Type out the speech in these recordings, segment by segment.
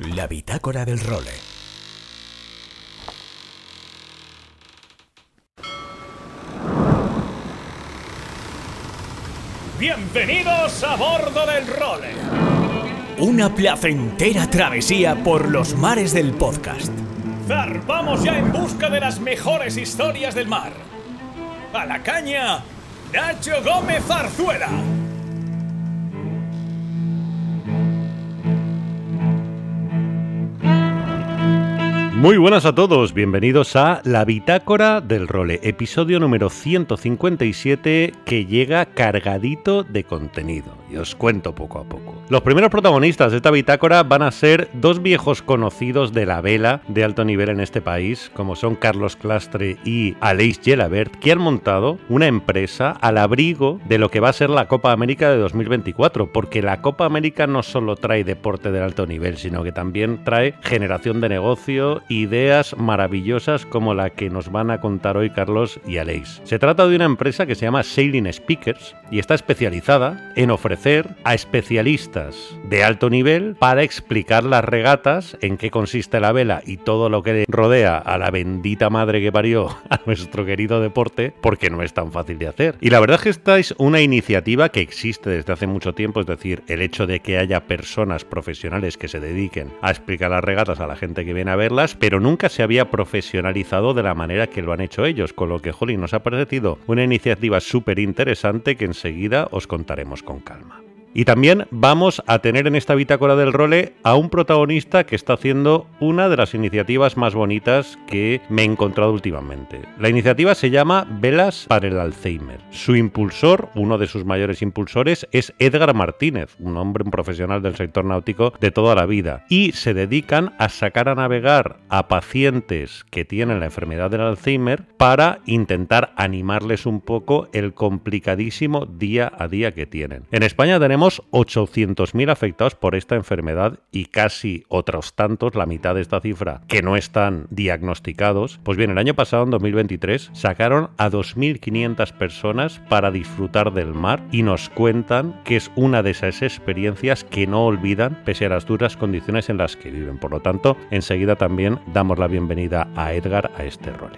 La bitácora del role. Bienvenidos a bordo del role. Una placentera travesía por los mares del podcast. Zarpamos ya en busca de las mejores historias del mar. A la caña, Nacho Gómez Arzuera Muy buenas a todos, bienvenidos a La Bitácora del Role, episodio número 157 que llega cargadito de contenido y os cuento poco a poco. Los primeros protagonistas de esta bitácora van a ser dos viejos conocidos de la vela de alto nivel en este país, como son Carlos Clastre y Aleix Gelabert, que han montado una empresa al abrigo de lo que va a ser la Copa América de 2024, porque la Copa América no solo trae deporte del alto nivel, sino que también trae generación de negocio ideas maravillosas como la que nos van a contar hoy Carlos y Aleix. Se trata de una empresa que se llama Sailing Speakers y está especializada en ofrecer a especialistas de alto nivel para explicar las regatas, en qué consiste la vela y todo lo que rodea a la bendita madre que parió a nuestro querido deporte, porque no es tan fácil de hacer. Y la verdad es que esta es una iniciativa que existe desde hace mucho tiempo, es decir, el hecho de que haya personas profesionales que se dediquen a explicar las regatas a la gente que viene a verlas, pero nunca se había profesionalizado de la manera que lo han hecho ellos, con lo que, Holly nos ha parecido una iniciativa súper interesante que enseguida os contaremos con calma. Y también vamos a tener en esta bitácora del role a un protagonista que está haciendo una de las iniciativas más bonitas que me he encontrado últimamente. La iniciativa se llama Velas para el Alzheimer. Su impulsor, uno de sus mayores impulsores, es Edgar Martínez, un hombre, profesional del sector náutico de toda la vida. Y se dedican a sacar a navegar a pacientes que tienen la enfermedad del Alzheimer para intentar animarles un poco el complicadísimo día a día que tienen. En España tenemos tenemos 800.000 afectados por esta enfermedad y casi otros tantos, la mitad de esta cifra, que no están diagnosticados. Pues bien, el año pasado, en 2023, sacaron a 2.500 personas para disfrutar del mar y nos cuentan que es una de esas experiencias que no olvidan pese a las duras condiciones en las que viven. Por lo tanto, enseguida también damos la bienvenida a Edgar a este rol.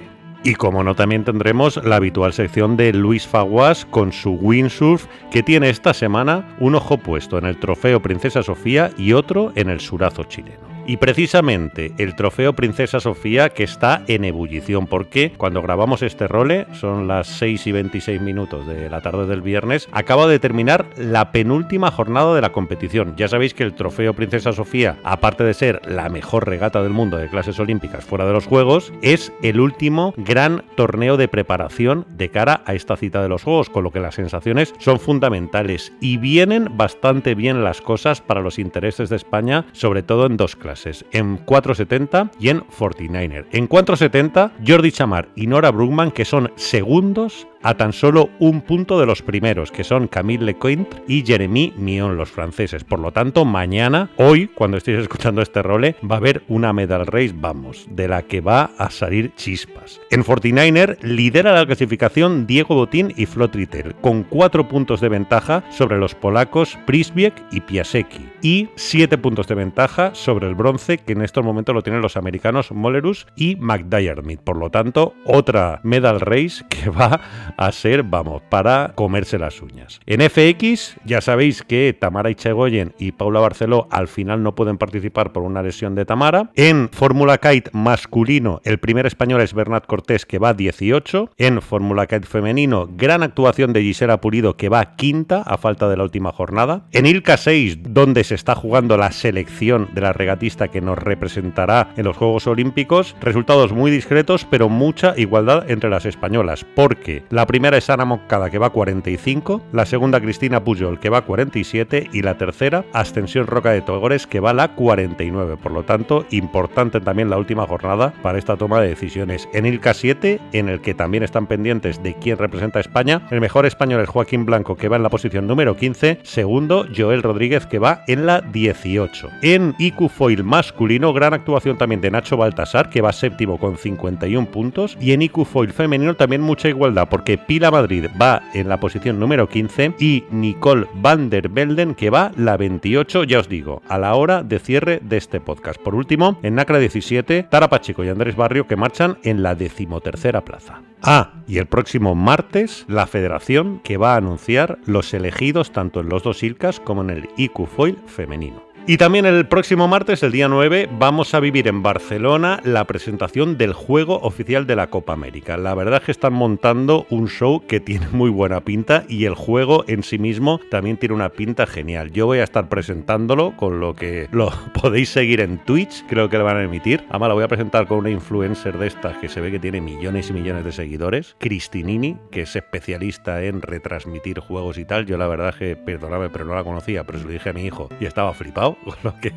Y como no, también tendremos la habitual sección de Luis Faguas con su windsurf, que tiene esta semana un ojo puesto en el trofeo Princesa Sofía y otro en el Surazo chileno. Y precisamente el trofeo Princesa Sofía que está en ebullición, porque cuando grabamos este role, son las 6 y 26 minutos de la tarde del viernes, acaba de terminar la penúltima jornada de la competición. Ya sabéis que el trofeo Princesa Sofía, aparte de ser la mejor regata del mundo de clases olímpicas fuera de los Juegos, es el último gran torneo de preparación de cara a esta cita de los Juegos, con lo que las sensaciones son fundamentales y vienen bastante bien las cosas para los intereses de España, sobre todo en dos clases en 470 y en 49er. En 470, Jordi Chamar y Nora Brugman, que son segundos a tan solo un punto de los primeros, que son Camille Lecointre y Jeremy Mion, los franceses. Por lo tanto, mañana, hoy, cuando estéis escuchando este role, va a haber una medal race, vamos, de la que va a salir chispas. En 49er lidera la clasificación Diego Botín y Flo Tritter, con cuatro puntos de ventaja sobre los polacos Prisbiek y Piasecki, y siete puntos de ventaja sobre el bronce, que en estos momentos lo tienen los americanos Molerus y McDiarmid. Por lo tanto, otra medal race que va a ser, vamos, para comerse las uñas. En FX ya sabéis que Tamara Ichegoyen y Paula Barceló al final no pueden participar por una lesión de Tamara. En Fórmula Kite masculino, el primer español es Bernat Cortés que va 18. En Fórmula Kite femenino, gran actuación de Gisela Pulido que va quinta a falta de la última jornada. En Ilka 6, donde se está jugando la selección de la regatista que nos representará en los Juegos Olímpicos, resultados muy discretos pero mucha igualdad entre las españolas porque la la primera es Ana Moncada, que va a 45, la segunda Cristina Pujol que va a 47 y la tercera Ascensión Roca de Togores, que va a la 49. Por lo tanto, importante también la última jornada para esta toma de decisiones. En el K7, en el que también están pendientes de quién representa a España, el mejor español es Joaquín Blanco, que va en la posición número 15, segundo Joel Rodríguez, que va en la 18. En IQ Foil masculino, gran actuación también de Nacho Baltasar, que va séptimo con 51 puntos, y en IQ Foil femenino también mucha igualdad, porque que Pila Madrid va en la posición número 15 y Nicole van der Belden que va la 28, ya os digo, a la hora de cierre de este podcast. Por último, en Nacra 17, Tara Pacheco y Andrés Barrio que marchan en la decimotercera plaza. Ah, y el próximo martes, la federación que va a anunciar los elegidos tanto en los dos ILCAS como en el IQ Foil femenino. Y también el próximo martes, el día 9, vamos a vivir en Barcelona la presentación del juego oficial de la Copa América. La verdad es que están montando un show que tiene muy buena pinta y el juego en sí mismo también tiene una pinta genial. Yo voy a estar presentándolo, con lo que lo podéis seguir en Twitch, creo que lo van a emitir. Además, lo voy a presentar con una influencer de estas que se ve que tiene millones y millones de seguidores, Cristinini, que es especialista en retransmitir juegos y tal. Yo la verdad es que, perdonadme, pero no la conocía, pero se lo dije a mi hijo y estaba flipado con lo que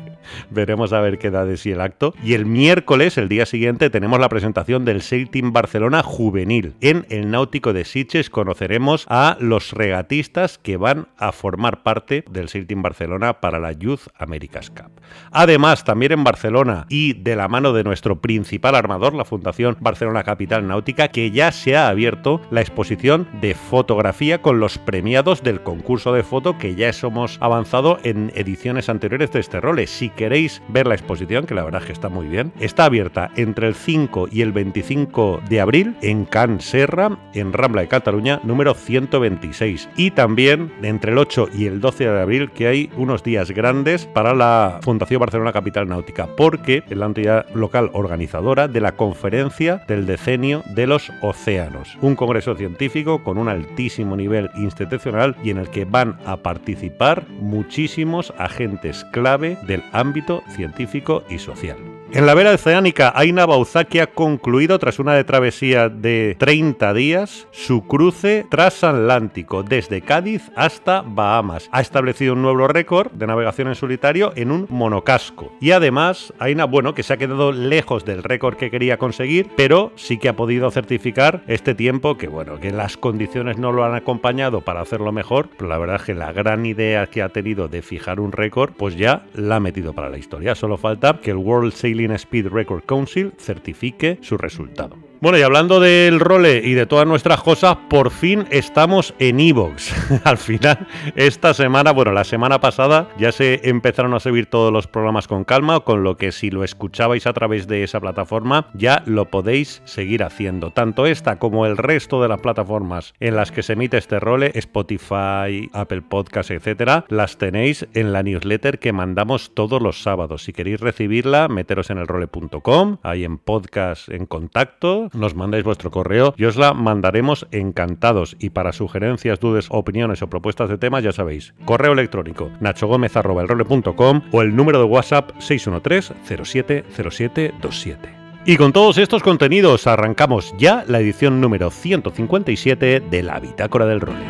veremos a ver qué da de sí el acto. Y el miércoles, el día siguiente, tenemos la presentación del Sail Barcelona Juvenil. En el Náutico de Siches conoceremos a los regatistas que van a formar parte del Sail Barcelona para la Youth Americas Cup. Además, también en Barcelona y de la mano de nuestro principal armador, la Fundación Barcelona Capital Náutica, que ya se ha abierto la exposición de fotografía con los premiados del concurso de foto que ya hemos avanzado en ediciones anteriores este rol Si queréis ver la exposición, que la verdad que está muy bien, está abierta entre el 5 y el 25 de abril en Can Serra, en Rambla de Cataluña, número 126. Y también entre el 8 y el 12 de abril, que hay unos días grandes para la Fundación Barcelona Capital Náutica, porque es la entidad local organizadora de la conferencia del decenio de los océanos. Un congreso científico con un altísimo nivel institucional y en el que van a participar muchísimos agentes clave del ámbito científico y social. En la vela oceánica, Aina Bauzaki ha concluido, tras una de travesía de 30 días, su cruce transatlántico desde Cádiz hasta Bahamas. Ha establecido un nuevo récord de navegación en solitario en un monocasco. Y además, Aina, bueno, que se ha quedado lejos del récord que quería conseguir, pero sí que ha podido certificar este tiempo que, bueno, que las condiciones no lo han acompañado para hacerlo mejor, pero la verdad es que la gran idea que ha tenido de fijar un récord, pues ya la ha metido para la historia. Solo falta que el World Sailing Speed Record Council certifique su resultado. Bueno, y hablando del role y de todas nuestras cosas, por fin estamos en Evox. Al final, esta semana, bueno, la semana pasada ya se empezaron a subir todos los programas con calma, con lo que si lo escuchabais a través de esa plataforma, ya lo podéis seguir haciendo. Tanto esta como el resto de las plataformas en las que se emite este role, Spotify, Apple Podcast, etcétera, las tenéis en la newsletter que mandamos todos los sábados. Si queréis recibirla, meteros en el elrole.com, ahí en podcast, en contacto nos mandáis vuestro correo y os la mandaremos encantados. Y para sugerencias, dudas, opiniones o propuestas de temas, ya sabéis, correo electrónico nachogomez.com o el número de WhatsApp 613 070727. Y con todos estos contenidos arrancamos ya la edición número 157 de la Bitácora del Role.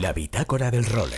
La Bitácora del Role.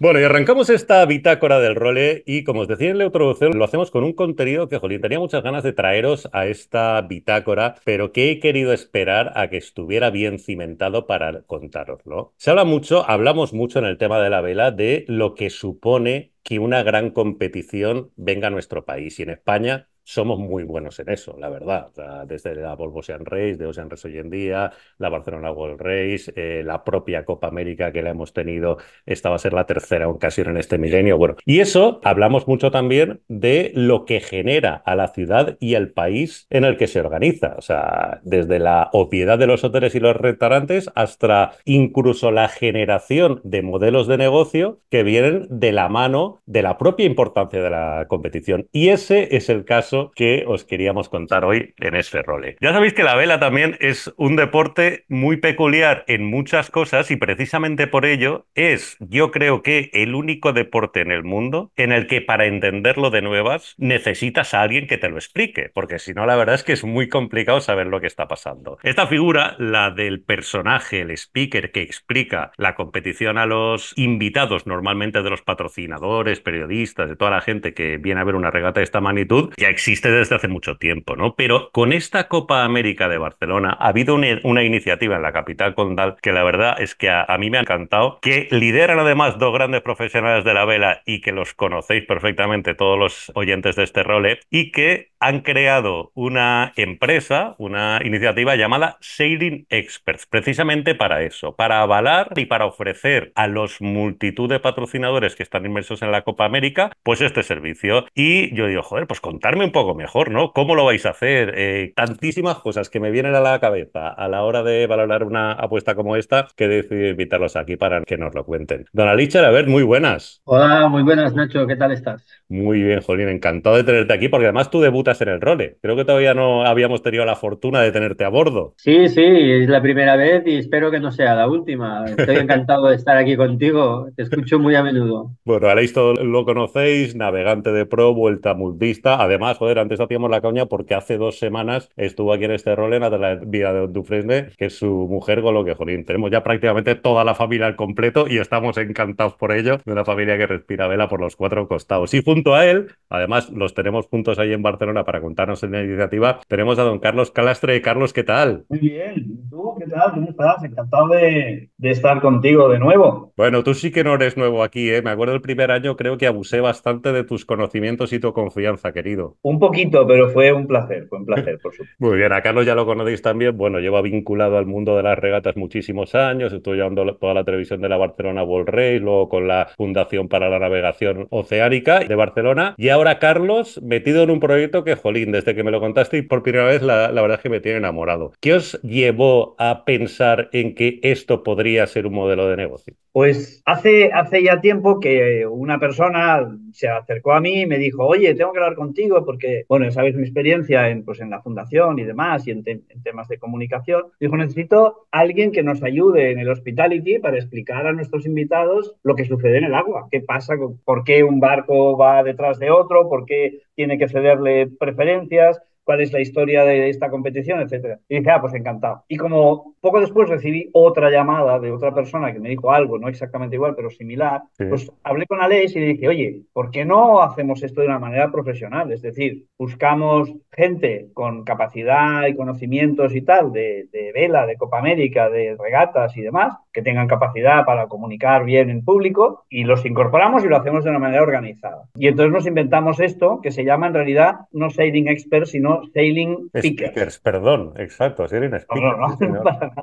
Bueno, y arrancamos esta bitácora del role y como os decía en la introducción, lo hacemos con un contenido que, jolín, tenía muchas ganas de traeros a esta bitácora, pero que he querido esperar a que estuviera bien cimentado para contaroslo. Se habla mucho, hablamos mucho en el tema de la vela de lo que supone que una gran competición venga a nuestro país y en España somos muy buenos en eso, la verdad. desde la Volvo Ocean Race, de Ocean Race hoy en día, la Barcelona World Race, eh, la propia Copa América que la hemos tenido, esta va a ser la tercera ocasión en este milenio. Bueno, y eso hablamos mucho también de lo que genera a la ciudad y al país en el que se organiza. O sea, desde la opiedad de los hoteles y los restaurantes hasta incluso la generación de modelos de negocio que vienen de la mano de la propia importancia de la competición. Y ese es el caso que os queríamos contar hoy en este rol. Ya sabéis que la vela también es un deporte muy peculiar en muchas cosas y precisamente por ello es, yo creo que, el único deporte en el mundo en el que para entenderlo de nuevas necesitas a alguien que te lo explique, porque si no, la verdad es que es muy complicado saber lo que está pasando. Esta figura, la del personaje, el speaker que explica la competición a los invitados, normalmente de los patrocinadores, periodistas, de toda la gente que viene a ver una regata de esta magnitud, ya existe existe desde hace mucho tiempo, ¿no? Pero con esta Copa América de Barcelona ha habido una, iniciativa en la capital condal que la verdad es que a, mí me ha encantado, que lideran además dos grandes profesionales de la vela y que los conocéis perfectamente todos los oyentes de este role y que han creado una empresa, una iniciativa llamada Sailing Experts, precisamente para eso, para avalar y para ofrecer a los multitud de patrocinadores que están inmersos en la Copa América, pues este servicio. Y yo digo, joder, pues contarme un poco mejor, ¿no? ¿Cómo lo vais a hacer? Eh, tantísimas cosas que me vienen a la cabeza a la hora de valorar una apuesta como esta que he invitarlos aquí para que nos lo cuenten. Don Alí a ver, muy buenas. Hola, muy buenas, Nacho. ¿Qué tal estás? Muy bien, Jolín. Encantado de tenerte aquí porque además tú debutas en el role. Creo que todavía no habíamos tenido la fortuna de tenerte a bordo. Sí, sí, es la primera vez y espero que no sea la última. Estoy encantado de estar aquí contigo. Te escucho muy a menudo. Bueno, Aleix todo lo conocéis, navegante de pro, vuelta multista. Además, joder, antes hacíamos la caña porque hace dos semanas estuvo aquí en este rol en la vida de Don Dufresne, que es su mujer, con que, jolín, tenemos ya prácticamente toda la familia al completo y estamos encantados por ello, de una familia que respira vela por los cuatro costados. Y junto a él, además, los tenemos juntos ahí en Barcelona para contarnos en la iniciativa, tenemos a don Carlos Calastre. Carlos, ¿qué tal? Muy bien, ¿tú qué tal? ¿Cómo estás? Encantado de, de estar contigo de nuevo. Bueno, tú sí que no eres nuevo aquí, ¿eh? Me acuerdo el primer año, creo que abusé bastante de tus conocimientos y tu confianza, querido. Un poquito, pero fue un placer, fue un placer, por supuesto. Muy bien, a Carlos ya lo conocéis también. Bueno, lleva vinculado al mundo de las regatas muchísimos años. Estuvo llevando toda la televisión de la Barcelona World Race, luego con la Fundación para la Navegación Oceánica de Barcelona. Y ahora Carlos, metido en un proyecto que, jolín, desde que me lo contaste y por primera vez, la, verdad es que me tiene enamorado. ¿Qué os llevó a pensar en que esto podría ser un modelo de negocio? Pues hace, hace ya tiempo que una persona se acercó a mí y me dijo, oye, tengo que hablar contigo porque, bueno, sabes mi experiencia en, pues, en la fundación y demás y en, temas de comunicación. Dijo, necesito alguien que nos ayude en el hospitality para explicar a nuestros invitados lo que sucede en el agua, qué pasa, por qué un barco va detrás de otro, por qué tiene que cederle preferencias, cuál es la historia de esta competición, etcétera. Y dije, ah, pues encantado. Y como poco después recibí otra llamada de otra persona que me dijo algo, no exactamente igual, pero similar, pues hablé con Alex y le dije, oye, ¿por qué no hacemos esto de una manera profesional? Es decir, buscamos gente con capacidad y conocimientos y tal de, de vela, de Copa América, de regatas y demás, que tengan capacidad para comunicar bien en público y los incorporamos y lo hacemos de una manera organizada. Y entonces nos inventamos esto que se llama en realidad no sailing experts, sino sailing speakers. perdón, exacto, sailing speakers.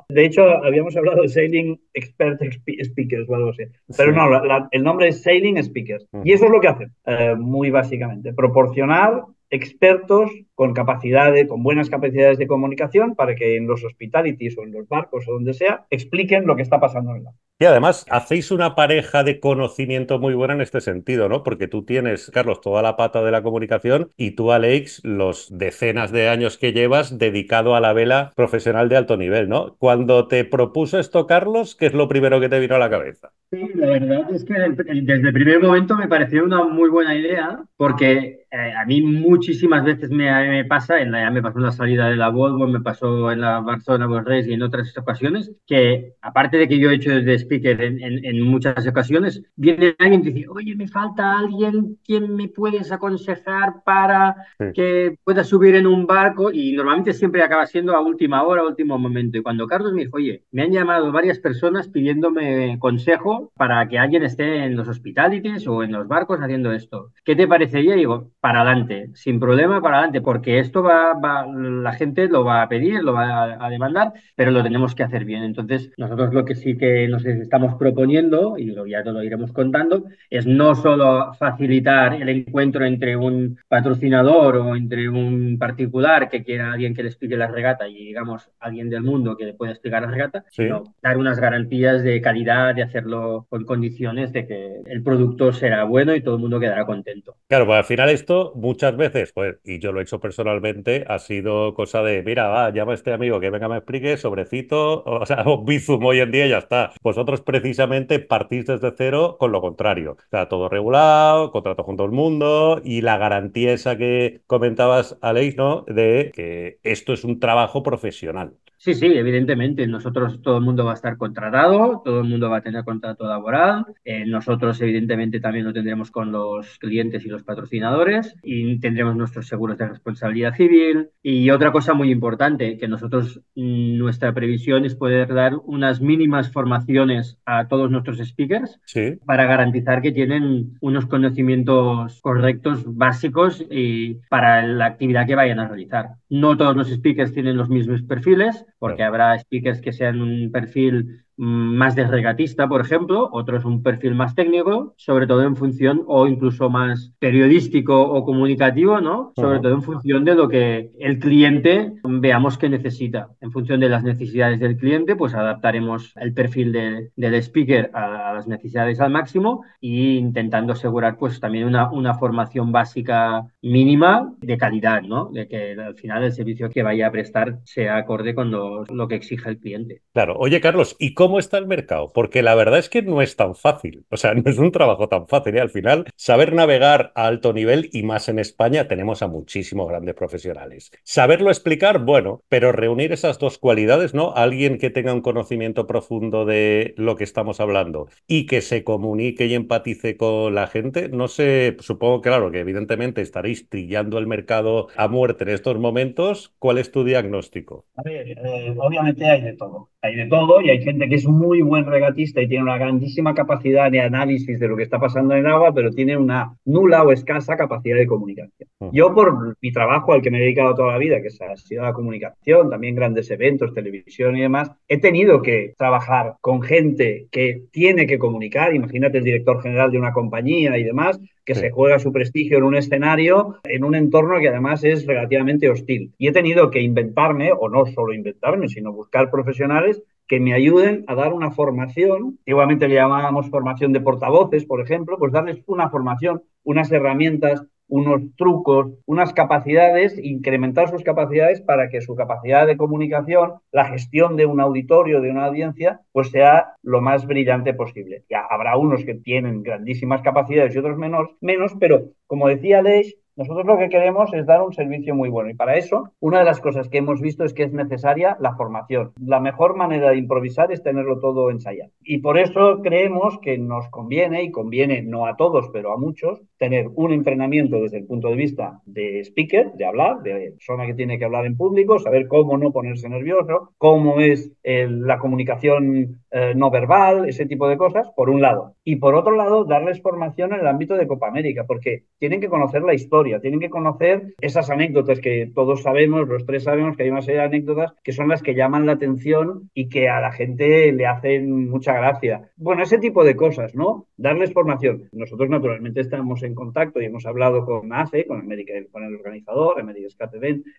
de hecho, habíamos hablado de sailing expert speakers o algo así. Pero no, el nombre es sailing speakers. Y eso es lo que hacen, eh, muy básicamente, proporcionar expertos con capacidades, con buenas capacidades de comunicación para que en los hospitalities o en los barcos o donde sea, expliquen lo que está pasando en la. Y además hacéis una pareja de conocimiento muy buena en este sentido, ¿no? Porque tú tienes, Carlos, toda la pata de la comunicación y tú, Alex, los decenas de años que llevas dedicado a la vela profesional de alto nivel, ¿no? Cuando te propuso esto, Carlos, ¿qué es lo primero que te vino a la cabeza? Sí, la verdad es que desde el primer momento me pareció una muy buena idea porque eh, a mí muchísimas veces me, pasa, en la, me pasó en la salida de la Volvo, me pasó en la Barcelona World Race y en otras ocasiones, que aparte de que yo he hecho desde speaker en, muchas ocasiones, viene alguien y dice, oye, me falta alguien, ¿quién me puedes aconsejar para que pueda subir en un barco? Y normalmente siempre acaba siendo a última hora, último momento. Y cuando Carlos me dijo, oye, me han llamado varias personas pidiéndome consejo para que alguien esté en los hospitales o en los barcos haciendo esto. ¿Qué te parecería? digo, para adelante, sin problema, para adelante, porque esto va, la gente lo va a pedir, lo va a, demandar, pero lo tenemos que hacer bien. Entonces, nosotros lo que sí que nos estamos proponiendo, y ya te lo iremos contando, es no solo facilitar el encuentro entre un patrocinador o entre un particular que quiera alguien que le explique la regata y, digamos, alguien del mundo que le pueda explicar la regata, sino dar unas garantías de calidad, de hacerlo con condiciones de que el producto será bueno y todo el mundo quedará contento. Claro, pues al final esto muchas veces, pues, y yo lo he hecho personalmente, ha sido cosa de, mira, va, llama a este amigo que venga me explique sobrecito, o sea, un bizum hoy en día y ya está. Vosotros pues vosotros precisamente partís desde cero con lo contrario. Está todo regulado, contrato con todo el mundo y la garantía esa que comentabas, Aleix, ¿no? De que esto es un trabajo profesional. Sí, sí, evidentemente. Nosotros todo el mundo va a estar contratado, todo el mundo va a tener contrato laboral. Eh, nosotros, evidentemente, también lo tendremos con los clientes y los patrocinadores y tendremos nuestros seguros de responsabilidad civil. Y otra cosa muy importante, que nosotros, mm, nuestra previsión es poder dar unas mínimas formaciones a todos nuestros speakers para garantizar que tienen unos conocimientos correctos, básicos y para la actividad que vayan a realizar. No todos los speakers tienen los mismos perfiles, porque habrá speakers que sean un perfil más de regatista, por ejemplo, otro es un perfil más técnico, sobre todo en función o incluso más periodístico o comunicativo, ¿no? Sobre todo en función de lo que el cliente veamos que necesita. En función de las necesidades del cliente, pues adaptaremos el perfil de, del speaker a, las necesidades al máximo e intentando asegurar pues también una, una formación básica mínima de calidad, ¿no? De que al final el servicio que vaya a prestar sea acorde con lo que exige el cliente. Claro. Oye, Carlos, ¿y cómo cómo está el mercado, porque la verdad es que no es tan fácil, o sea, no es un trabajo tan fácil y ¿eh? al final saber navegar a alto nivel y más en España tenemos a muchísimos grandes profesionales. Saberlo explicar, bueno, pero reunir esas dos cualidades, ¿no? Alguien que tenga un conocimiento profundo de lo que estamos hablando y que se comunique y empatice con la gente, no sé, supongo claro que evidentemente estaréis trillando el mercado a muerte en estos momentos, ¿cuál es tu diagnóstico? A ver, eh, obviamente hay de todo hay de todo y hay gente que es muy buen regatista y tiene una grandísima capacidad de análisis de lo que está pasando en agua, pero tiene una nula o escasa capacidad de comunicación. Ah. Yo por mi trabajo al que me he dedicado toda la vida, que ha sido la comunicación, también grandes eventos, televisión y demás, he tenido que trabajar con gente que tiene que comunicar, imagínate el director general de una compañía y demás, que se juega su prestigio en un escenario, en un entorno que además es relativamente hostil. Y he tenido que inventarme, o no solo inventarme, sino buscar profesionales que me ayuden a dar una formación, igualmente le llamábamos formación de portavoces, por ejemplo, pues darles una formación, unas herramientas unos trucos, unas capacidades, incrementar sus capacidades para que su capacidad de comunicación, la gestión de un auditorio, de una audiencia, pues sea lo más brillante posible. Ya habrá unos que tienen grandísimas capacidades y otros menos, menos pero como decía Leish, nosotros lo que queremos es dar un servicio muy bueno y para eso una de las cosas que hemos visto es que es necesaria la formación. La mejor manera de improvisar es tenerlo todo ensayado y por eso creemos que nos conviene y conviene no a todos pero a muchos tener un entrenamiento desde el punto de vista de speaker, de hablar, de persona que tiene que hablar en público, saber cómo no ponerse nervioso, cómo es eh, la comunicación eh, no verbal, ese tipo de cosas, por un lado. Y por otro lado, darles formación en el ámbito de Copa América, porque tienen que conocer la historia tienen que conocer esas anécdotas que todos sabemos, los tres sabemos que hay una serie de anécdotas que son las que llaman la atención y que a la gente le hacen mucha gracia. Bueno, ese tipo de cosas, ¿no? Darles formación. Nosotros naturalmente estamos en contacto y hemos hablado con ACE, con, América, con el organizador, América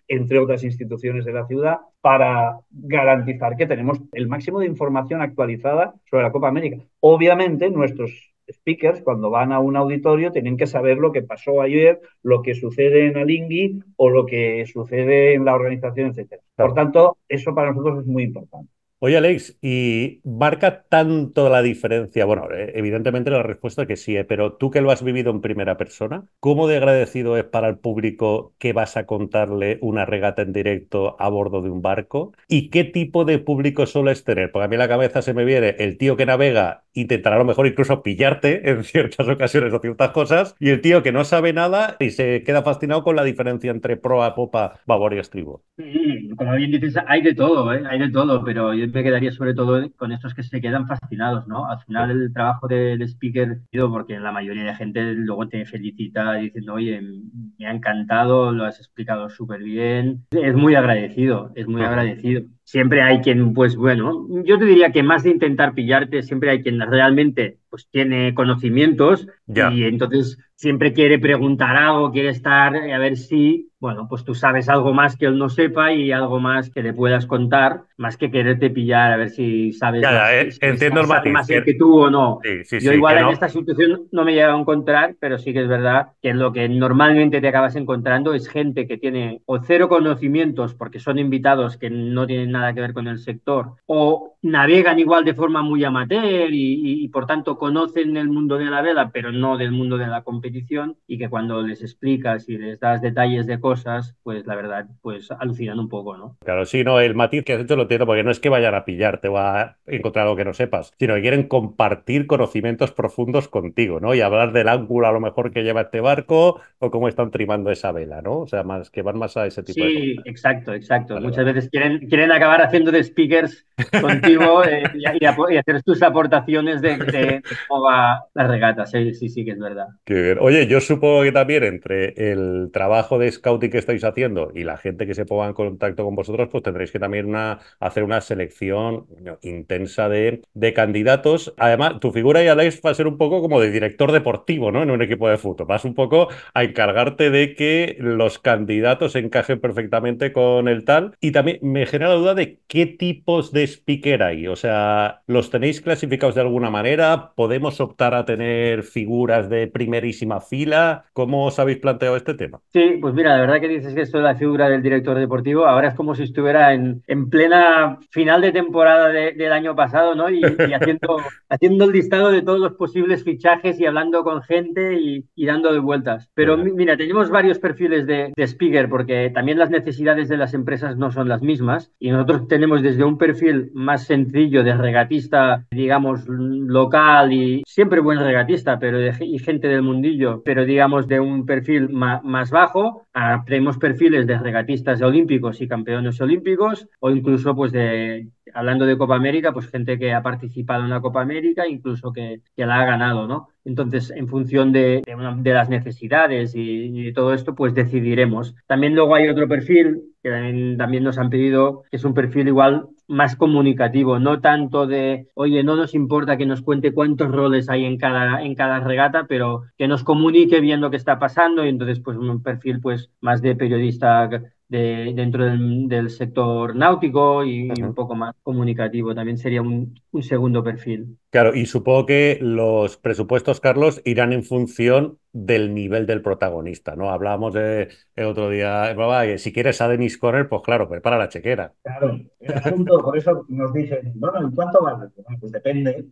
entre otras instituciones de la ciudad, para garantizar que tenemos el máximo de información actualizada sobre la Copa América. Obviamente, nuestros speakers, cuando van a un auditorio, tienen que saber lo que pasó ayer, lo que sucede en Alingui o lo que sucede en la organización, etc. Por tanto, eso para nosotros es muy importante. Oye, Alex, ¿y marca tanto la diferencia? Bueno, eh, evidentemente la respuesta es que sí, eh, pero tú que lo has vivido en primera persona, ¿cómo de agradecido es para el público que vas a contarle una regata en directo a bordo de un barco? ¿Y qué tipo de público sueles tener? Porque a mí la cabeza se me viene el tío que navega intentará a lo mejor incluso pillarte en ciertas ocasiones o ciertas cosas. Y el tío que no sabe nada y se queda fascinado con la diferencia entre proa, popa, babor y estribo. Sí, como bien dices, hay de todo, ¿eh? hay de todo, pero yo me quedaría sobre todo con estos que se quedan fascinados, ¿no? Al final el trabajo del speaker, porque la mayoría de gente luego te felicita diciendo, oye, me ha encantado, lo has explicado súper bien. Es muy agradecido, es muy agradecido siempre hay quien, pues bueno, yo te diría que más de intentar pillarte, siempre hay quien realmente pues tiene conocimientos y entonces siempre quiere preguntar algo, quiere estar eh, a ver si, bueno, pues tú sabes algo más que él no sepa y algo más que le puedas contar, más que quererte pillar a ver si sabes eh, más, entiendo más, matiz, eh. que tú o no. Yo igual en esta situación no me he llegado a encontrar, pero sí que es verdad que lo que normalmente te acabas encontrando es gente que tiene o cero conocimientos porque son invitados que no tienen nada que ver con el sector o navegan igual de forma muy amateur y, y por tanto conocen el mundo de la vela, pero no del mundo de la competición, y que cuando les explicas y les das detalles de cosas, pues la verdad, pues alucinan un poco, ¿no? Claro, sí, no, el matiz que has hecho lo entiendo, porque no es que vayan a pillar, te va a encontrar algo que no sepas, sino que quieren compartir conocimientos profundos contigo, ¿no? Y hablar del ángulo a lo mejor que lleva este barco o cómo están trimando esa vela, ¿no? O sea, más que van más a ese tipo de cosas. exacto, exacto. Muchas veces quieren, quieren acabar haciendo de speakers contigo eh, y, hacer tus aportaciones de, va la regata, sí, sí, que es verdad. Oye, yo supongo que también entre el trabajo de scouting que estáis haciendo y la gente que se ponga en contacto con vosotros, pues tendréis que también hacer una selección intensa de, candidatos. Además, tu figura y Alex va a ser un poco como de director deportivo, ¿no? En un equipo de fútbol. Vas un poco a encargarte de que los candidatos encajen perfectamente con el tal. Y también me genera la duda de qué tipos de speaker hay. O sea, ¿los tenéis clasificados de alguna manera? ¿Podemos optar a tener figuras de primerísima fila? ¿Cómo os habéis planteado este tema? Sí, pues mira, la verdad que dices que esto de la figura del director deportivo, ahora es como si estuviera en, en plena final de temporada del año pasado, ¿no? Y, haciendo, haciendo, el listado de todos los posibles fichajes y hablando con gente y, dando de vueltas. Pero mira, tenemos varios perfiles de, de speaker porque también las necesidades de las empresas no son las mismas y nosotros tenemos desde un perfil más sencillo de regatista, digamos, local, y siempre buen regatista pero y gente del mundillo, pero digamos de un perfil más bajo. Tenemos perfiles de regatistas olímpicos y campeones olímpicos o incluso pues de hablando de Copa América, pues gente que ha participado en la Copa América, incluso que, la ha ganado, ¿no? Entonces, en función de, las necesidades y, todo esto, pues decidiremos. También luego hay otro perfil que también, nos han pedido, que es un perfil igual más comunicativo, no tanto de, oye, no nos importa que nos cuente cuántos roles hay en cada, en cada regata, pero que nos comunique bien lo que está pasando y entonces pues un perfil pues más de periodista de, dentro del, sector náutico y, un poco más comunicativo. También sería un, un, segundo perfil. Claro, y supongo que los presupuestos, Carlos, irán en función del nivel del protagonista, ¿no? Hablábamos de, el otro día, si quieres a Denis Correr, pues claro, prepara la chequera. Claro, el asunto, por eso nos dicen, bueno, ¿en cuánto vale? Pues depende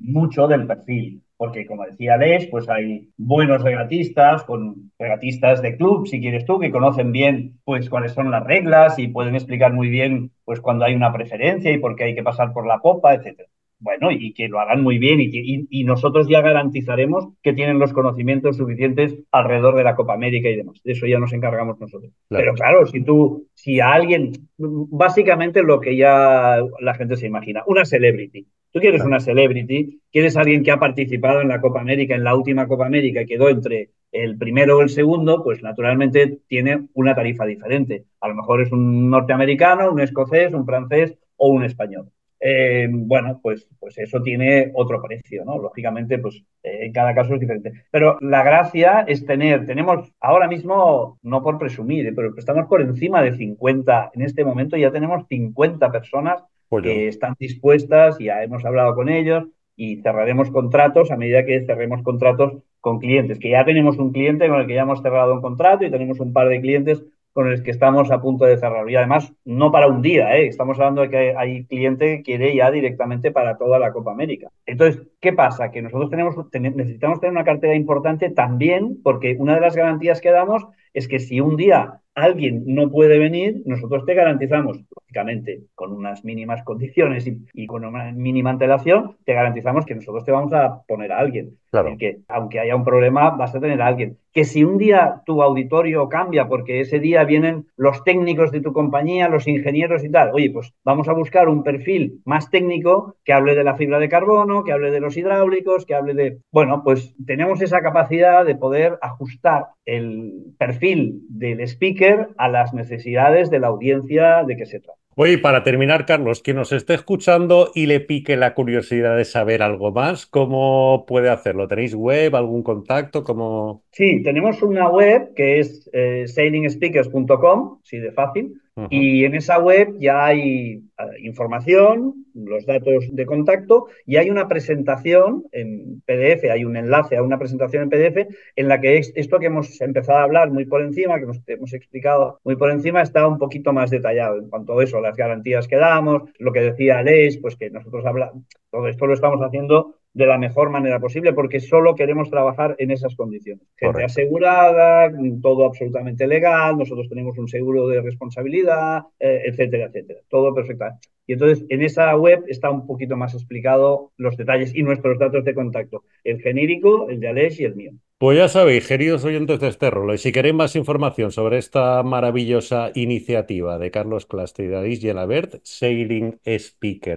mucho del perfil porque como decía Les, pues hay buenos regatistas, con regatistas de club, si quieres tú, que conocen bien pues cuáles son las reglas y pueden explicar muy bien pues cuando hay una preferencia y por qué hay que pasar por la copa, etcétera. Bueno, y que lo hagan muy bien y, nosotros ya garantizaremos que tienen los conocimientos suficientes alrededor de la Copa América y demás. De eso ya nos encargamos nosotros. Pero claro, si tú, si a alguien, básicamente lo que ya la gente se imagina, una celebrity Tú quieres una celebrity, quieres alguien que ha participado en la Copa América, en la última Copa América y quedó entre el primero o el segundo, pues naturalmente tiene una tarifa diferente. A lo mejor es un norteamericano, un escocés, un francés o un español. Eh, bueno, pues, pues eso tiene otro precio, ¿no? Lógicamente, pues eh, en cada caso es diferente. Pero la gracia es tener, tenemos ahora mismo, no por presumir, eh, pero estamos por encima de 50, en este momento ya tenemos 50 personas pues que están dispuestas, ya hemos hablado con ellos y cerraremos contratos a medida que cerremos contratos con clientes, que ya tenemos un cliente con el que ya hemos cerrado un contrato y tenemos un par de clientes con los que estamos a punto de cerrar. Y además, no para un día, ¿eh? estamos hablando de que hay, hay, cliente que quiere ya directamente para toda la Copa América. Entonces, ¿qué pasa? Que nosotros tenemos, necesitamos tener una cartera importante también, porque una de las garantías que damos es que si un día alguien no puede venir, nosotros te garantizamos, lógicamente, con unas mínimas condiciones y, con una mínima antelación, te garantizamos que nosotros te vamos a poner a alguien. Claro. que aunque haya un problema, vas a tener a alguien. Que si un día tu auditorio cambia porque ese día vienen los técnicos de tu compañía, los ingenieros y tal, oye, pues vamos a buscar un perfil más técnico que hable de la fibra de carbono, que hable de los hidráulicos, que hable de... Bueno, pues tenemos esa capacidad de poder ajustar el perfil del speaker a las necesidades de la audiencia de que se trata. Oye, para terminar, Carlos, quien nos esté escuchando y le pique la curiosidad de saber algo más, ¿cómo puede hacerlo? ¿Tenéis web, algún contacto? Sí, tenemos una web que es eh, sailingspeakers.com si sí, de fácil. Y en esa web ya hay eh, información, los datos de contacto y hay una presentación en PDF, hay un enlace a una presentación en PDF en la que esto que hemos empezado a hablar muy por encima, que nos hemos explicado muy por encima, está un poquito más detallado en cuanto a eso, las garantías que damos, lo que decía Alex, pues que nosotros hablamos, todo esto lo estamos haciendo de la mejor manera posible, porque solo queremos trabajar en esas condiciones. Gente asegurada, todo absolutamente legal, nosotros tenemos un seguro de responsabilidad, eh, etcétera, etcétera. Todo perfecto. Y entonces en esa web está un poquito más explicado los detalles y nuestros datos de contacto, el genérico, el de Alex y el mío. Pues ya sabéis, queridos oyentes de este rollo. y si queréis más información sobre esta maravillosa iniciativa de Carlos Claste y Elabert, Gelabert,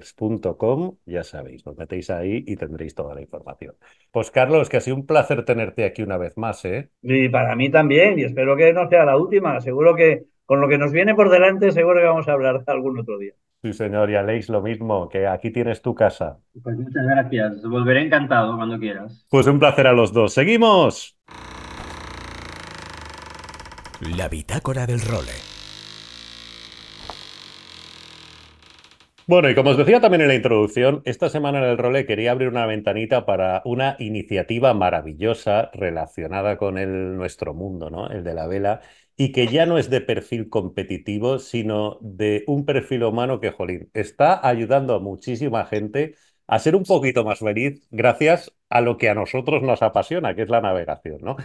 ya sabéis, nos metéis ahí y tendréis toda la información. Pues Carlos, que ha sido un placer tenerte aquí una vez más, ¿eh? Y para mí también, y espero que no sea la última, seguro que con lo que nos viene por delante, seguro que vamos a hablar algún otro día. Sí, señor, y leis lo mismo, que aquí tienes tu casa. Pues muchas gracias, volveré encantado cuando quieras. Pues un placer a los dos. ¡Seguimos! La bitácora del role. Bueno, y como os decía también en la introducción, esta semana en el role quería abrir una ventanita para una iniciativa maravillosa relacionada con el, nuestro mundo, ¿no? El de la vela, y que ya no es de perfil competitivo, sino de un perfil humano que, jolín, está ayudando a muchísima gente a ser un poquito más feliz gracias a lo que a nosotros nos apasiona, que es la navegación, ¿no?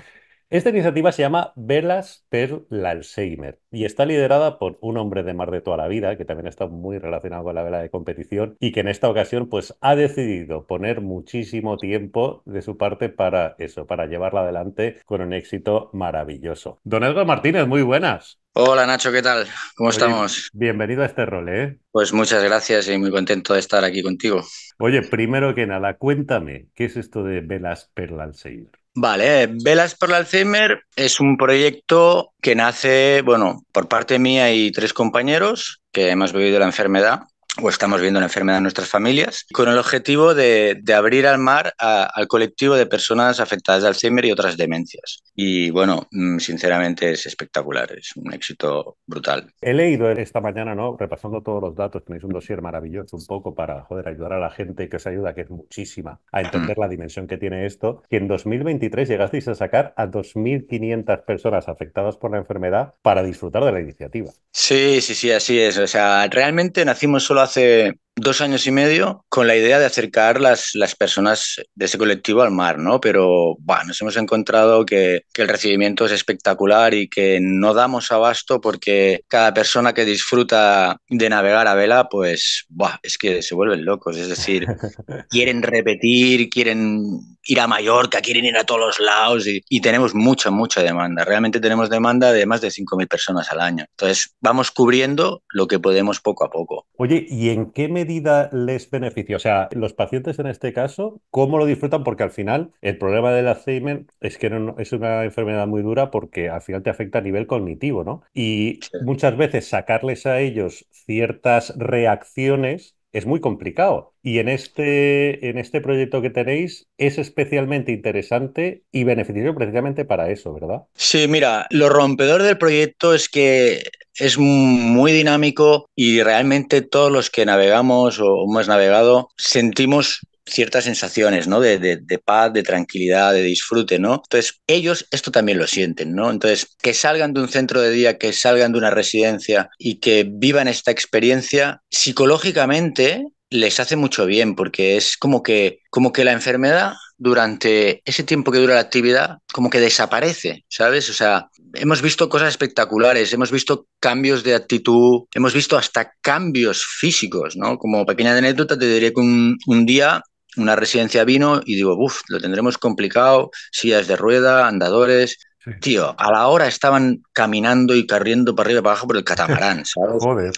Esta iniciativa se llama Velas per Alzheimer y está liderada por un hombre de mar de toda la vida que también está muy relacionado con la vela de competición y que en esta ocasión pues ha decidido poner muchísimo tiempo de su parte para eso, para llevarla adelante con un éxito maravilloso. Don Edgar Martínez, muy buenas. Hola Nacho, ¿qué tal? ¿Cómo estamos? Bienvenido a este rol, ¿eh? Pues muchas gracias y muy contento de estar aquí contigo. Oye, primero que nada, cuéntame, ¿qué es esto de Velas per Alzheimer. Vale, eh, Velas por el Alzheimer es un proyecto que nace, bueno, por parte mía y tres compañeros que hemos vivido la enfermedad o estamos viendo una enfermedad en nuestras familias, con el objetivo de, abrir al mar al colectivo de personas afectadas de Alzheimer y otras demencias. Y bueno, mm, sinceramente es espectacular, es un éxito brutal. He leído esta mañana, ¿no? Repasando todos los datos, tenéis un dossier maravilloso un poco para joder, ayudar a la gente que os ayuda, que es muchísima, a entender la dimensión que tiene esto, que en 2023 llegasteis a sacar a 2.500 personas afectadas por la enfermedad para disfrutar de la iniciativa. Sí, sí, sí, así es. O sea, realmente nacimos solo hace dos años y medio con la idea de acercar las, las personas de ese colectivo al mar, ¿no? Pero bah, nos hemos encontrado que, que, el recibimiento es espectacular y que no damos abasto porque cada persona que disfruta de navegar a vela, pues bah, es que se vuelven locos, es decir, quieren repetir, quieren ir a Mallorca, quieren ir a todos los lados y, tenemos mucha, mucha demanda. Realmente tenemos demanda de más de 5.000 personas al año. Entonces, vamos cubriendo lo que podemos poco a poco. Oye, ¿y en qué medida les beneficia? O sea, los pacientes en este caso, ¿cómo lo disfrutan? Porque al final el problema del Alzheimer es que es una enfermedad muy dura porque al final te afecta a nivel cognitivo, ¿no? Y muchas veces sacarles a ellos ciertas reacciones es muy complicado. Y en este, en este proyecto que tenéis es especialmente interesante y beneficioso precisamente para eso, ¿verdad? Sí, mira, lo rompedor del proyecto es que es muy dinámico y realmente todos los que navegamos o hemos navegado sentimos ciertas sensaciones, ¿no? De, paz, de tranquilidad, de disfrute, ¿no? Entonces, ellos esto también lo sienten, ¿no? Entonces, que salgan de un centro de día, que salgan de una residencia y que vivan esta experiencia, psicológicamente les hace mucho bien, porque es como que, como que la enfermedad durante ese tiempo que dura la actividad, como que desaparece, ¿sabes? O sea, hemos visto cosas espectaculares, hemos visto cambios de actitud, hemos visto hasta cambios físicos, ¿no? Como pequeña anécdota, te diría que un día una residencia vino y digo, uff, lo tendremos complicado, sillas de rueda, andadores. Tío, a la hora estaban caminando y corriendo para arriba y para abajo por el catamarán, ¿sabes? Joder.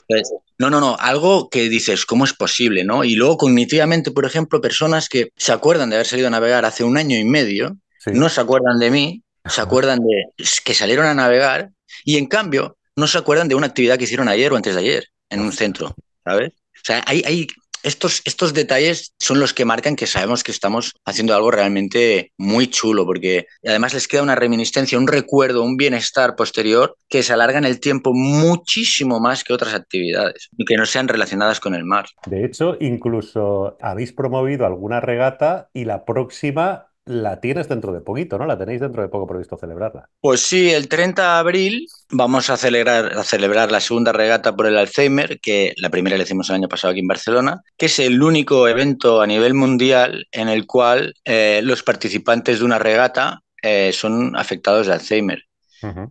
No, no, no, algo que dices, ¿cómo es posible, no? Y luego cognitivamente, por ejemplo, personas que se acuerdan de haber salido a navegar hace un año y medio, no se acuerdan de mí, se acuerdan de que salieron a navegar y en cambio no se acuerdan de una actividad que hicieron ayer o antes de ayer en un centro, ¿sabes? O sea, hay, hay estos, detalles son los que marcan que sabemos que estamos haciendo algo realmente muy chulo, porque además les queda una reminiscencia, un recuerdo, un bienestar posterior que se alarga en el tiempo muchísimo más que otras actividades y que no sean relacionadas con el mar. De hecho, incluso habéis promovido alguna regata y la próxima la tienes dentro de poquito, ¿no? La tenéis dentro de poco previsto celebrarla. Pues sí, el 30 de abril vamos a celebrar, celebrar la segunda regata por el Alzheimer, que la primera la hicimos el año pasado aquí en Barcelona, que es el único evento a nivel mundial en el cual eh, los participantes de una regata eh, son afectados de Alzheimer.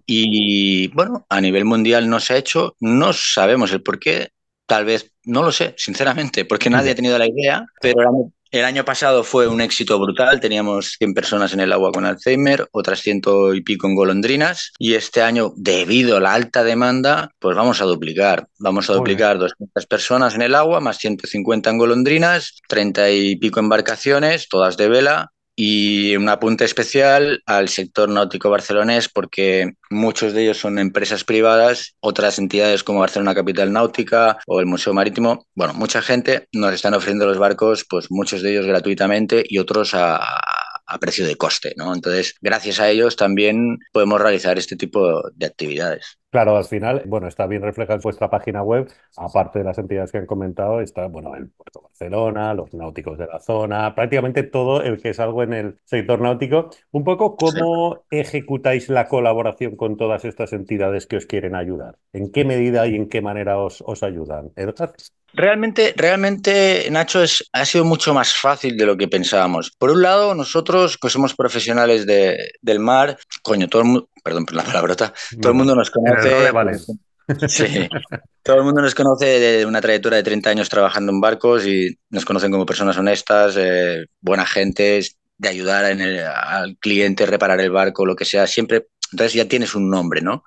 Y bueno, a nivel mundial no se ha hecho, no sabemos el por qué, tal vez, no lo sé, sinceramente, porque nadie ha tenido la idea, pero el año pasado fue un éxito brutal, teníamos 100 personas en el agua con Alzheimer, otras ciento y pico en golondrinas, y este año, debido a la alta demanda, pues vamos a duplicar. Vamos a duplicar 200 personas en el agua, más 150 en golondrinas, 30 y pico embarcaciones, todas de vela, y un apunte especial al sector náutico barcelonés, porque muchos de ellos son empresas privadas, otras entidades como Barcelona Capital Náutica o el Museo Marítimo. Bueno, mucha gente nos están ofreciendo los barcos, pues muchos de ellos gratuitamente y otros a, a precio de coste, ¿no? Entonces, gracias a ellos también podemos realizar este tipo de actividades. Claro, al final, bueno, está bien reflejado en vuestra página web, aparte de las entidades que han comentado, está, bueno, el Puerto Barcelona, los náuticos de la zona, prácticamente todo el que es algo en el sector náutico. Un poco, ¿cómo ejecutáis la colaboración con todas estas entidades que os quieren ayudar? ¿En qué medida y en qué manera os, os ayudan? Realmente, realmente, Nacho, ha sido mucho más fácil de lo que pensábamos. Por un lado, nosotros, que somos profesionales del mar, coño, todo el mundo, perdón por la palabrota, todo el mundo nos conoce. todo el mundo nos conoce de una trayectoria de 30 años trabajando en barcos y nos conocen como personas honestas, buenas eh, buena gente, de ayudar al cliente, reparar el barco, lo que sea, siempre entonces ya tienes un nombre, ¿no?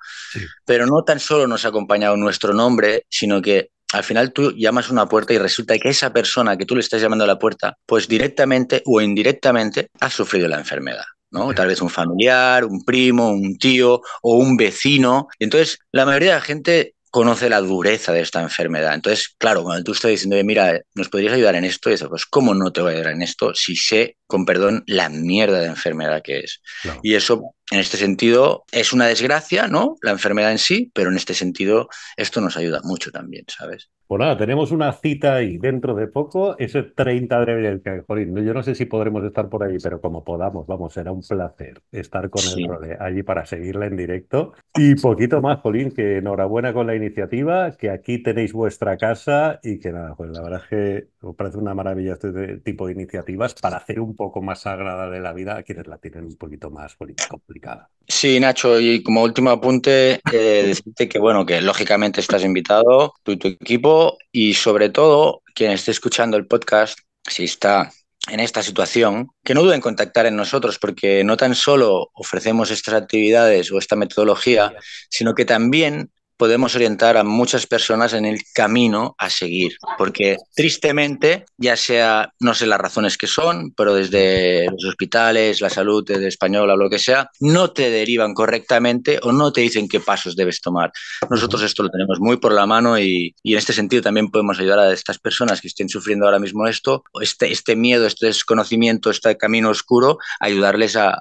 Pero no tan solo nos ha acompañado nuestro nombre, sino que al final tú llamas a una puerta y resulta que esa persona que tú le estás llamando a la puerta, pues directamente o indirectamente ha sufrido la enfermedad. ¿no? Tal vez un familiar, un primo, un tío o un vecino. Entonces, la mayoría de la gente conoce la dureza de esta enfermedad. Entonces, claro, cuando tú estás diciendo, mira, ¿nos podrías ayudar en esto? Y eso, pues, ¿cómo no te voy a ayudar en esto si sé con perdón, la mierda de enfermedad que es. Y eso, en este sentido, es una desgracia, ¿no? La enfermedad en sí, pero en este sentido, esto nos ayuda mucho también, ¿sabes? Pues nada, tenemos una cita ahí dentro de poco, ese 30 de que, jolín, yo no sé si podremos estar por ahí, pero como podamos, vamos, será un placer estar con el allí para seguirla en directo. Y poquito más, Jolín, que enhorabuena con la iniciativa, que aquí tenéis vuestra casa y que nada, pues la verdad es que os parece una maravilla este tipo de iniciativas para hacer un poco más sagrada de la vida, quienes la tienen un poquito más complicada. Sí, Nacho, y como último apunte, eh, decirte que, bueno, que lógicamente estás invitado, tú y tu equipo, y sobre todo, quien esté escuchando el podcast, si está en esta situación, que no duden en contactar en nosotros, porque no tan solo ofrecemos estas actividades o esta metodología, sino que también podemos orientar a muchas personas en el camino a seguir, porque tristemente, ya sea, no sé las razones que son, pero desde los hospitales, la salud desde española o lo que sea, no te derivan correctamente o no te dicen qué pasos debes tomar. Nosotros esto lo tenemos muy por la mano y, en este sentido también podemos ayudar a estas personas que estén sufriendo ahora mismo esto, este, este miedo, este desconocimiento, este camino oscuro, ayudarles a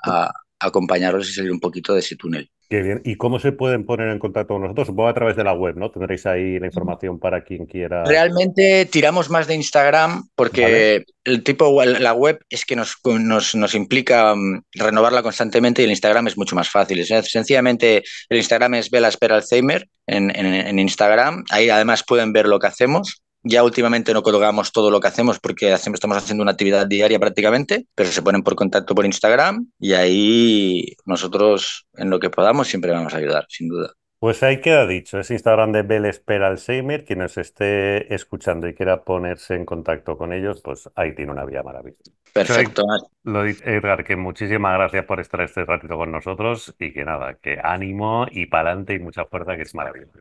acompañarlos y salir un poquito de ese túnel. Qué bien. ¿Y cómo se pueden poner en contacto con nosotros? Supongo a través de la web, ¿no? Tendréis ahí la información para quien quiera. Realmente tiramos más de Instagram porque el tipo, la web es que nos, nos, nos, implica mm, renovarla constantemente y el Instagram es mucho más fácil. sencillamente, el Instagram es Vela Espera Alzheimer en, en, en Instagram. Ahí además pueden ver lo que hacemos ya últimamente no colgamos todo lo que hacemos porque siempre estamos haciendo una actividad diaria prácticamente, pero se ponen por contacto por Instagram y ahí nosotros en lo que podamos siempre vamos a ayudar, sin duda. Pues ahí queda dicho, es Instagram de Bel espera Alzheimer, quien nos esté escuchando y quiera ponerse en contacto con ellos, pues ahí tiene una vía maravillosa. Perfecto. Lo Edgar, que muchísimas gracias por estar este ratito con nosotros y que nada, que ánimo y para adelante y mucha fuerza, que es maravilloso.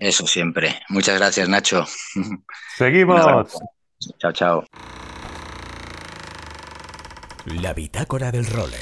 Eso siempre. Muchas gracias, Nacho. Seguimos. Chao, chao. La bitácora del role.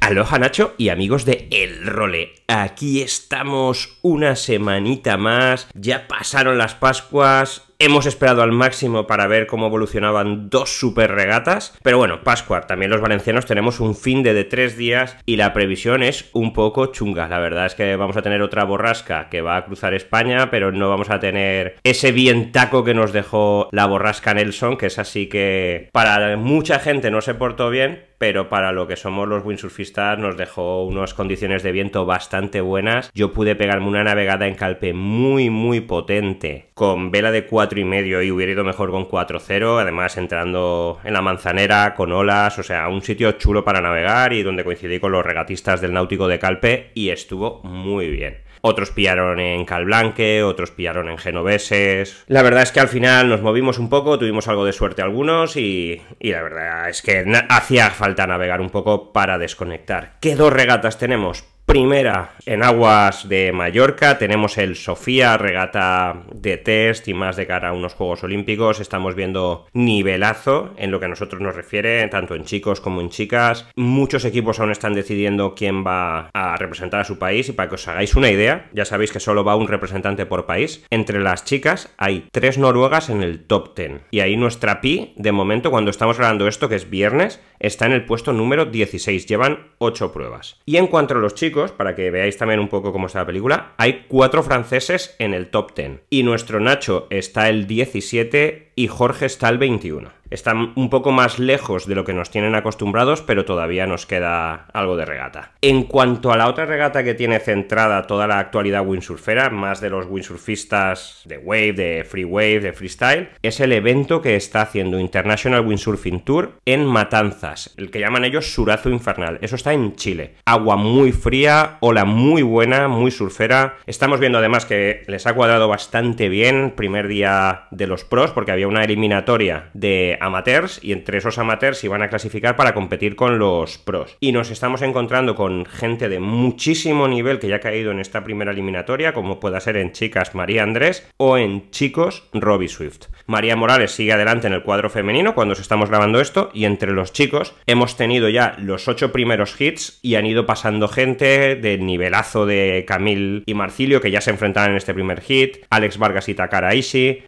Aloha Nacho y amigos de El Role aquí estamos una semanita más, ya pasaron las Pascuas, hemos esperado al máximo para ver cómo evolucionaban dos super regatas. Pero bueno, pascua también los valencianos tenemos un fin de, de tres días y la previsión es un poco chunga. La verdad es que vamos a tener otra borrasca que va a cruzar España, pero no vamos a tener ese bien taco que nos dejó la borrasca Nelson, que es así que para mucha gente no se portó bien, pero para lo que somos los windsurfistas nos dejó unas condiciones de viento bastante buenas. Yo pude pegarme una navegada en calpe muy, muy potente con vela de 4,5 y medio y hubiera ido mejor con 4-0. Además, entrando en la manzanera con olas, o sea, un sitio chulo para navegar y donde coincidí con los regatistas del náutico de calpe y estuvo muy bien otros pillaron en Calblanque, otros pillaron en Genoveses. La verdad es que al final nos movimos un poco, tuvimos algo de suerte algunos y, y la verdad es que hacía falta navegar un poco para desconectar. ¿Qué dos regatas tenemos? Primera, en aguas de Mallorca tenemos el Sofía, regata de test y más de cara a unos Juegos Olímpicos. Estamos viendo nivelazo en lo que a nosotros nos refiere, tanto en chicos como en chicas. Muchos equipos aún están decidiendo quién va a representar a su país y para que os hagáis una idea, ya sabéis que solo va un representante por país. Entre las chicas hay tres noruegas en el top 10 y ahí nuestra pi, de momento, cuando estamos grabando esto, que es viernes, está en el puesto número 16. Llevan 8 pruebas. Y en cuanto a los chicos, para que veáis también un poco cómo está la película, hay cuatro franceses en el top 10. Y nuestro Nacho está el 17 y Jorge está el 21 están un poco más lejos de lo que nos tienen acostumbrados, pero todavía nos queda algo de regata. En cuanto a la otra regata que tiene centrada toda la actualidad windsurfera, más de los windsurfistas de wave, de free wave, de freestyle, es el evento que está haciendo International Windsurfing Tour en Matanzas, el que llaman ellos Surazo Infernal. Eso está en Chile. Agua muy fría, ola muy buena, muy surfera. Estamos viendo además que les ha cuadrado bastante bien primer día de los pros, porque había una eliminatoria de amateurs y entre esos amateurs iban a clasificar para competir con los pros. Y nos estamos encontrando con gente de muchísimo nivel que ya ha caído en esta primera eliminatoria, como pueda ser en chicas María Andrés o en chicos Robbie Swift. María Morales sigue adelante en el cuadro femenino cuando estamos grabando esto y entre los chicos hemos tenido ya los ocho primeros hits y han ido pasando gente de nivelazo de Camil y Marcilio que ya se enfrentaron en este primer hit, Alex Vargas y Takara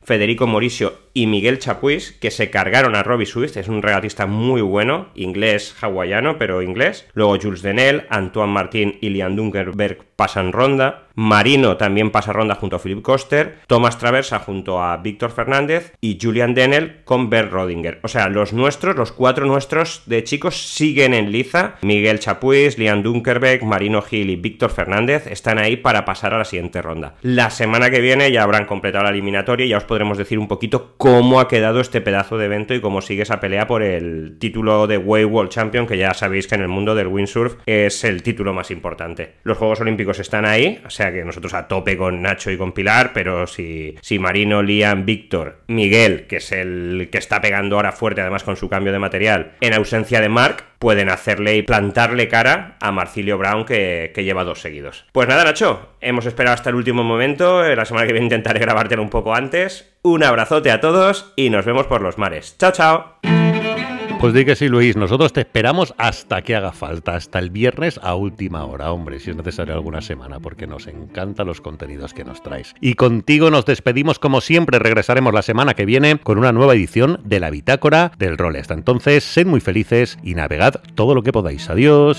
Federico Mauricio y Miguel Chapuis que se cargaron a Robbie Swift, es un regatista muy bueno, inglés, hawaiano, pero inglés. Luego Jules Denel, Antoine Martin y Liam Dunkerberg pasan ronda. Marino también pasa ronda junto a Philip Coster, Thomas Traversa junto a Víctor Fernández y Julian Denel con Bert Rodinger. O sea, los nuestros, los cuatro nuestros de chicos siguen en liza. Miguel Chapuis, Liam Dunkerbeck, Marino Gil y Víctor Fernández están ahí para pasar a la siguiente ronda. La semana que viene ya habrán completado la eliminatoria y ya os podremos decir un poquito cómo ha quedado este pedazo de evento y cómo sigue esa pelea por el título de Way World Champion, que ya sabéis que en el mundo del windsurf es el título más importante. Los Juegos Olímpicos están ahí, o sea que nosotros a tope con Nacho y con Pilar, pero si, si Marino, Liam, Víctor, Miguel, que es el que está pegando ahora fuerte además con su cambio de material, en ausencia de Mark, pueden hacerle y plantarle cara a Marcilio Brown que, que, lleva dos seguidos. Pues nada, Nacho, hemos esperado hasta el último momento, eh, la semana que viene intentaré grabártelo un poco antes. Un abrazote a todos y nos vemos por los mares. Chao, chao. Pues di que sí, Luis. Nosotros te esperamos hasta que haga falta, hasta el viernes a última hora, hombre, si es necesario alguna semana, porque nos encantan los contenidos que nos traes. Y contigo nos despedimos como siempre. Regresaremos la semana que viene con una nueva edición de la Bitácora del Rol. Hasta entonces, sed muy felices y navegad todo lo que podáis. Adiós.